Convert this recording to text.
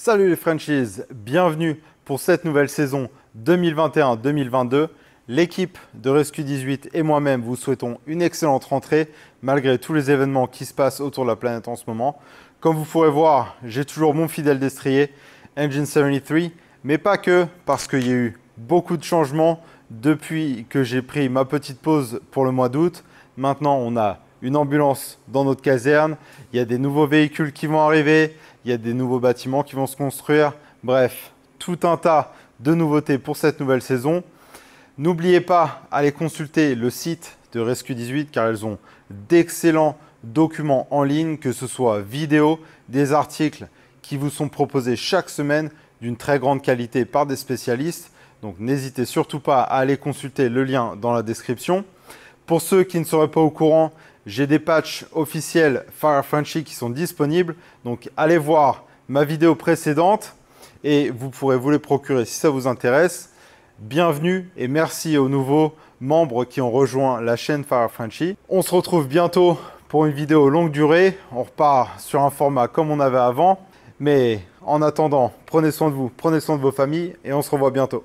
Salut les franchises, bienvenue pour cette nouvelle saison 2021-2022. L'équipe de Rescue 18 et moi-même vous souhaitons une excellente rentrée malgré tous les événements qui se passent autour de la planète en ce moment. Comme vous pourrez voir, j'ai toujours mon fidèle destrier, Engine 73, mais pas que, parce qu'il y a eu beaucoup de changements depuis que j'ai pris ma petite pause pour le mois d'août. Maintenant, on a une ambulance dans notre caserne, il y a des nouveaux véhicules qui vont arriver, il y a des nouveaux bâtiments qui vont se construire. Bref, tout un tas de nouveautés pour cette nouvelle saison. N'oubliez pas, allez consulter le site de Rescue 18 car elles ont d'excellents documents en ligne, que ce soit vidéo, des articles qui vous sont proposés chaque semaine d'une très grande qualité par des spécialistes. Donc n'hésitez surtout pas à aller consulter le lien dans la description. Pour ceux qui ne seraient pas au courant, j'ai des patchs officiels Fire qui sont disponibles. Donc allez voir ma vidéo précédente et vous pourrez vous les procurer si ça vous intéresse. Bienvenue et merci aux nouveaux membres qui ont rejoint la chaîne Fire On se retrouve bientôt pour une vidéo longue durée. On repart sur un format comme on avait avant. Mais en attendant, prenez soin de vous, prenez soin de vos familles et on se revoit bientôt.